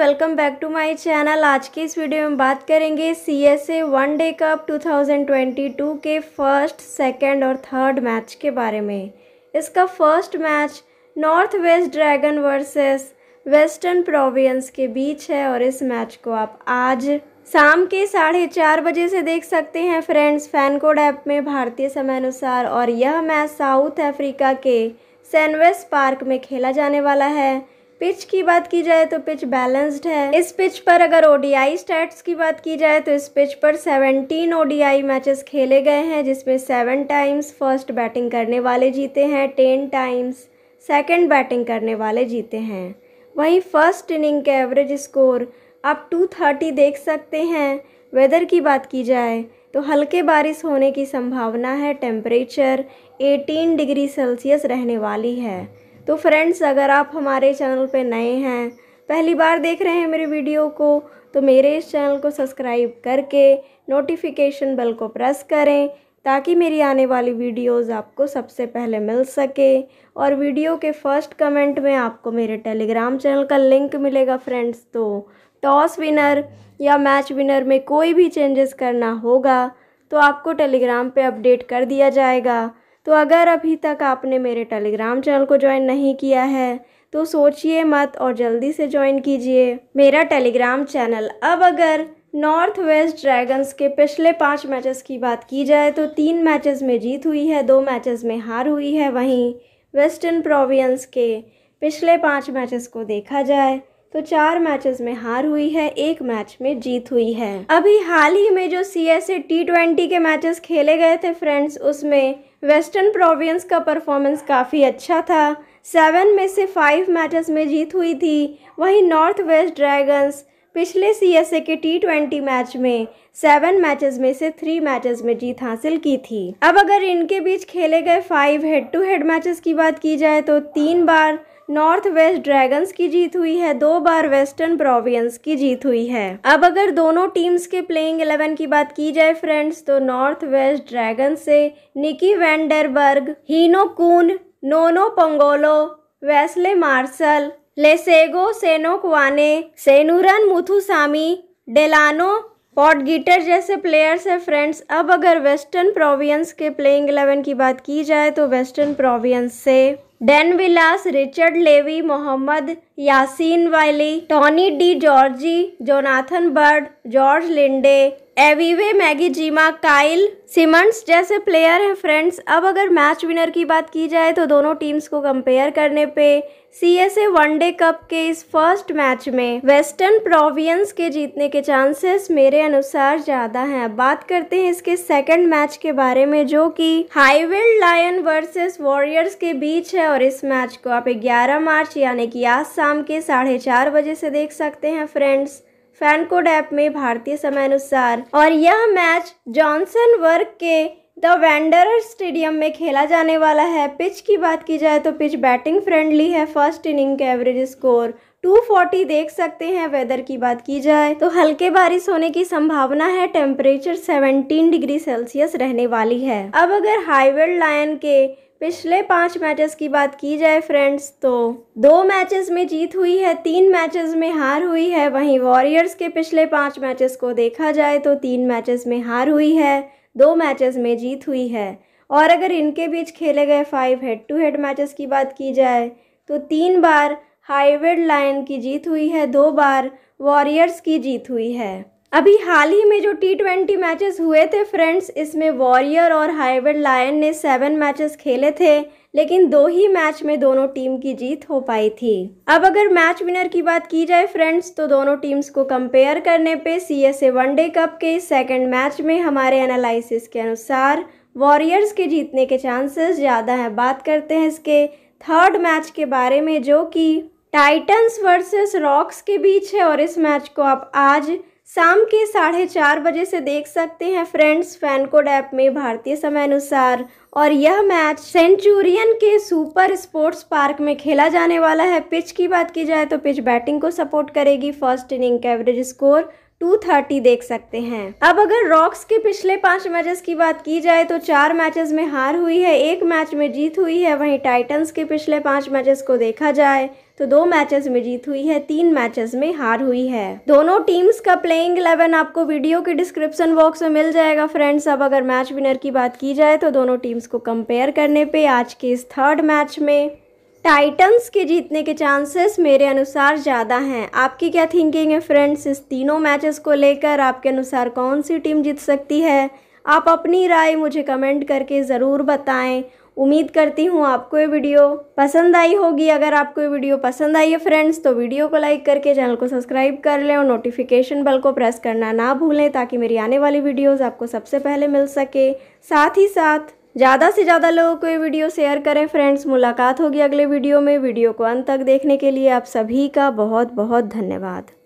welcome back to my channel आज की इस वीडियो में बात करेंगे C S A one day cup 2022 के फर्स्ट सेकंड और थर्ड मैच के बारे में इसका first match North waste Dragon versus Western province के बीच है और इस मैच को आप आज शाम के साढ़े चार बजे से देख सकते हैं फ्रेंड्स फैनकोड ऐप में भारतीय समय अनुसार और यह मैच साउथ अफ्रीका के सैनवेस पार्क में खेला जाने वाला है पिच की बात की जाए तो पिच बैलेंस्ड है इस पिच पर अगर ओडीआई स्टैट्स की बात की जाए तो इस पिच पर 17 ओडीआई मैचेस खेले गए हैं जिसमें सेवन टाइम्स फर्स्ट बैटिंग करने वाले जीते हैं टेन टाइम्स सेकंड बैटिंग करने वाले जीते हैं वहीं फर्स्ट इनिंग के एवरेज स्कोर आप थर्टी देख सकते हैं वेदर की बात की जाए तो हल्के बारिश होने की संभावना है टेम्परेचर 18 डिग्री सेल्सियस रहने वाली है तो फ्रेंड्स अगर आप हमारे चैनल पे नए हैं पहली बार देख रहे हैं मेरे वीडियो को तो मेरे इस चैनल को सब्सक्राइब करके नोटिफिकेशन बेल को प्रेस करें ताकि मेरी आने वाली वीडियोस आपको सबसे पहले मिल सके और वीडियो के फर्स्ट कमेंट में आपको मेरे टेलीग्राम चैनल का लिंक मिलेगा फ्रेंड्स तो टॉस विनर या मैच विनर में कोई भी चेंजेस करना होगा तो आपको टेलीग्राम पे अपडेट कर दिया जाएगा तो अगर अभी तक आपने मेरे टेलीग्राम चैनल को ज्वाइन नहीं किया है तो सोचिए मत और जल्दी से ज्वाइन कीजिए मेरा टेलीग्राम चैनल अब अगर नॉर्थ वेस्ट ड्रैगन्स के पिछले पाँच मैचेस की बात की जाए तो तीन मैचेस में जीत हुई है दो मैचेस में हार हुई है वहीं वेस्टर्न प्रोविंस के पिछले पाँच मैचेस को देखा जाए तो चार मैचेस में हार हुई है एक मैच में जीत हुई है अभी हाल ही में जो C S A T twenty के मैचेस खेले गए थे फ्रेंड्स उसमें वेस्टर्न प्रोविंस का परफॉर्मेंस काफ़ी अच्छा था सेवन में से फाइव मैचेस में जीत हुई थी वहीं नॉर्थ वेस्ट ड्रैगन्स पिछले सी एस ए के टी ट्वेंटी मैच में सेवन मैचेस में से थ्री मैचेस में जीत हासिल की थी अब अगर इनके बीच खेले गए five head to head matches की बात की जाए तो तीन बार नॉर्थ वेस्ट ड्रैगन्स की जीत हुई है दो बार वेस्टर्न प्रोविंस की जीत हुई है अब अगर दोनों टीम्स के प्लेइंग इलेवन की बात की जाए फ्रेंड्स तो नॉर्थ वेस्ट ड्रैगन से Nicky Vandenbergh Heino Kuhn Nono Pongolo Wesley Marshall Lesego Senokwane Senuran Muthusamy Delano Potgieter जैसे प्लेयर्स हैं फ्रेंड्स अब अगर वेस्टर्न प्रोविंस के प्लेइंग इलेवन की बात की जाए तो वेस्टर्न प्रोविंस से Dane Vilas Richard Levi Mohammed Yaseen Vallie Tony de Zorzi Jonathan Bird George Linde Aviwe Mgijima Kyle Simmonds जैसे प्लेयर हैं फ्रेंड्स अब अगर मैच विनर की बात की जाए तो दोनों टीम्स को कंपेयर करने पे C S A one day cup के इस फर्स्ट मैच में वेस्टर्न प्रोविंस के जीतने के चांसेस मेरे अनुसार ज़्यादा हैं बात करते हैं इसके सेकंड मैच के बारे में जो कि हाईवेल्ड लायन वर्सेस वॉरियर्स के बीच है और इस मैच को आप 11 मार्च यानी कि आज शाम के साढ़े चार बजे से देख सकते हैं फ्रेंड्स फैन कोड ऐप में भारतीय समय अनुसार और यह मैच जॉनसन वर्क के द वेंडर स्टेडियम में खेला जाने वाला है पिच की बात की जाए तो पिच बैटिंग फ्रेंडली है फर्स्ट इनिंग का एवरेज स्कोर 240 देख सकते हैं वेदर की बात की जाए तो हल्के बारिश होने की संभावना है टेम्परेचर 17 डिग्री सेल्सियस रहने वाली है अब अगर हाईवेल्ड लायन के पिछले पाँच मैचेस की बात की जाए फ्रेंड्स तो दो मैचेस में जीत हुई है तीन मैचेस में हार हुई है वहीं वॉरियर्स के पिछले पाँच मैचेस को देखा जाए तो तीन मैचेस में हार हुई है दो मैचेस में जीत हुई है और अगर इनके बीच खेले गए five head to head matches की बात की जाए तो तीन बार हाईवेड लाइन की जीत हुई है दो बार वॉरियर्स की जीत हुई है अभी हाल ही में जो टी ट्वेंटी मैचेस हुए थे फ्रेंड्स इसमें वॉरियर और हाईवेड लायन ने सेवन मैचेस खेले थे लेकिन दो ही मैच में दोनों टीम की जीत हो पाई थी अब अगर मैच विनर की बात की जाए फ्रेंड्स तो दोनों टीम्स को कंपेयर करने पे C S A one day cup के सेकंड मैच में हमारे एनालिसिस के अनुसार वॉरियर्स के जीतने के चांसेस ज़्यादा हैं बात करते हैं इसके थर्ड मैच के बारे में जो कि टाइटन्स वर्सेस रॉक्स के बीच है और इस मैच को आप आज शाम के साढ़े चार बजे से देख सकते हैं फ्रेंड्स फैनकोड ऐप में भारतीय समय अनुसार और यह मैच सेंचुरियन के सुपर स्पोर्ट्स पार्क में खेला जाने वाला है पिच की बात की जाए तो पिच बैटिंग को सपोर्ट करेगी फर्स्ट इनिंग का एवरेज स्कोर 230 देख सकते हैं अब अगर रॉक्स के पिछले पांच मैचेस की बात की जाए तो चार मैचेस में हार हुई है एक मैच में जीत हुई है वहीं टाइटंस के पिछले पांच मैचेस को देखा जाए तो दो मैचेस में जीत हुई है तीन मैचेस में हार हुई है दोनों टीम्स का प्लेइंग इलेवन आपको वीडियो के डिस्क्रिप्शन बॉक्स में मिल जाएगा फ्रेंड्स अब अगर मैच विनर की बात की जाए तो दोनों टीम्स को कंपेयर करने पे आज के इस थर्ड मैच में टाइटंस के जीतने के चांसेस मेरे अनुसार ज़्यादा हैं आपकी क्या थिंकिंग है फ्रेंड्स इस तीनों मैचेस को लेकर आपके अनुसार कौन सी टीम जीत सकती है आप अपनी राय मुझे कमेंट करके ज़रूर बताएं उम्मीद करती हूँ आपको ये वीडियो पसंद आई होगी अगर आपको ये वीडियो पसंद आई है फ्रेंड्स तो वीडियो को लाइक करके चैनल को सब्सक्राइब कर लें और नोटिफिकेशन बेल को प्रेस करना ना भूलें ताकि मेरी आने वाली वीडियोज़ आपको सबसे पहले मिल सके साथ ही साथ ज़्यादा से ज़्यादा लोगों को ये वीडियो शेयर करें फ्रेंड्स मुलाकात होगी अगले वीडियो में वीडियो को अंत तक देखने के लिए आप सभी का बहुत बहुत धन्यवाद